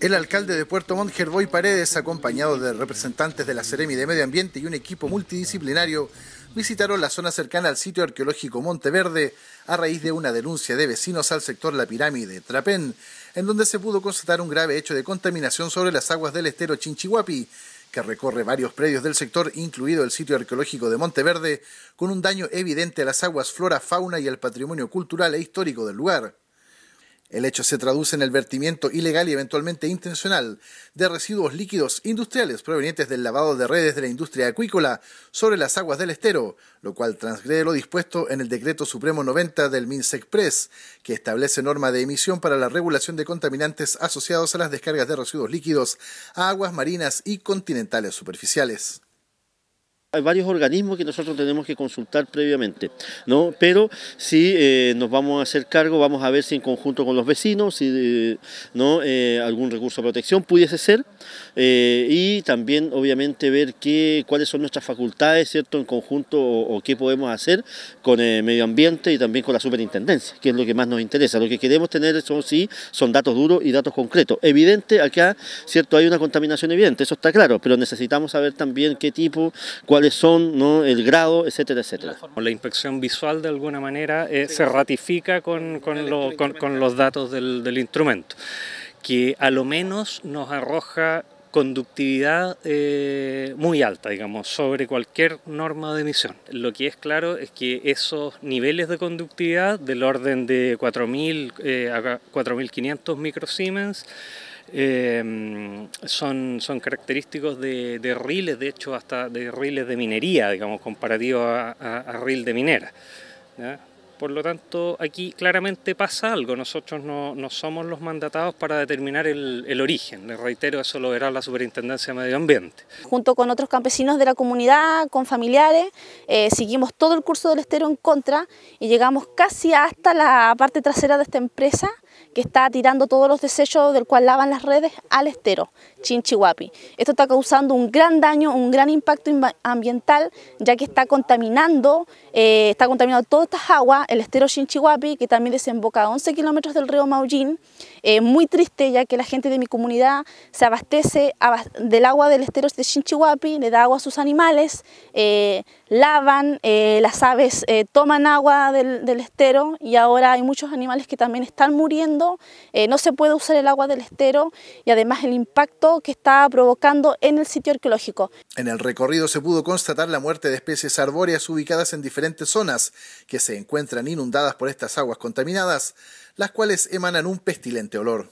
El alcalde de Puerto Montt, Gerboy Paredes, acompañado de representantes de la Ceremi de Medio Ambiente y un equipo multidisciplinario, visitaron la zona cercana al sitio arqueológico Monteverde a raíz de una denuncia de vecinos al sector La Pirámide, Trapén, en donde se pudo constatar un grave hecho de contaminación sobre las aguas del estero Chinchihuapi, que recorre varios predios del sector, incluido el sitio arqueológico de Monteverde, con un daño evidente a las aguas, flora, fauna y al patrimonio cultural e histórico del lugar. El hecho se traduce en el vertimiento ilegal y eventualmente intencional de residuos líquidos industriales provenientes del lavado de redes de la industria acuícola sobre las aguas del estero, lo cual transgrede lo dispuesto en el Decreto Supremo 90 del MINSEC que establece norma de emisión para la regulación de contaminantes asociados a las descargas de residuos líquidos a aguas marinas y continentales superficiales. Hay varios organismos que nosotros tenemos que consultar previamente, ¿no? pero si eh, nos vamos a hacer cargo, vamos a ver si en conjunto con los vecinos, si eh, ¿no? Eh, algún recurso de protección pudiese ser, y también obviamente ver qué, cuáles son nuestras facultades ¿cierto? en conjunto o, qué podemos hacer con el medio ambiente y también con la superintendencia, que es lo que más nos interesa. Lo que queremos tener son, sí, son datos duros y datos concretos. Evidente, acá cierto hay una contaminación evidente, eso está claro, pero necesitamos saber también qué tipo, cuáles son, ¿no? el grado, etcétera, etcétera. La inspección visual de alguna manera eh, se ratifica con, con, los datos del, del instrumento, que a lo menos nos arroja conductividad eh, muy alta, digamos, sobre cualquier norma de emisión. Lo que es claro es que esos niveles de conductividad del orden de 4.000 eh, a 4.500 microsiemens Em, son, son característicos de, de, riles, de hecho hasta de riles de minería, digamos, comparativo a, a, de minera. Por lo tanto, aquí claramente pasa algo. Nosotros no, no somos los mandatados para determinar el, origen. Les reitero, eso lo verá la Superintendencia de Medio Ambiente. Junto con otros campesinos de la comunidad, con familiares, eh, seguimos todo el curso del estero en contra y llegamos casi hasta la parte trasera de esta empresa que está tirando todos los desechos del cual lavan las redes al estero, Chinchihuapi. Esto está causando un gran daño, un gran impacto ambiental, ya que está contaminando, eh, está contaminando todas estas aguas, el estero Chinchihuapi, que también desemboca a 11 kilómetros del río Maullín. Eh, muy triste, ya que la gente de mi comunidad se abastece del agua del estero de Chinchihuapi, le da agua a sus animales, eh, lavan, las aves toman agua del estero y ahora hay muchos animales que también están muriendo eh, no se puede usar el agua del estero y además el impacto que está provocando en el sitio arqueológico. En el recorrido se pudo constatar la muerte de especies arbóreas ubicadas en diferentes zonas que se encuentran inundadas por estas aguas contaminadas, las cuales emanan un pestilente olor.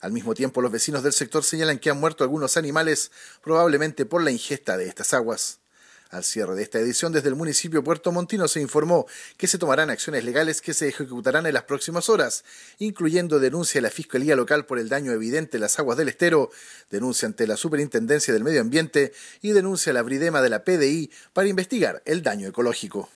Al mismo tiempo, los vecinos del sector señalan que han muerto algunos animales, probablemente por la ingesta de estas aguas. Al cierre de esta edición, desde el municipio Puerto Montino se informó que se tomarán acciones legales que se ejecutarán en las próximas horas, incluyendo denuncia a la Fiscalía Local por el daño evidente en las aguas del estero, denuncia ante la Superintendencia del Medio Ambiente y denuncia a la Bridema de la PDI para investigar el daño ecológico.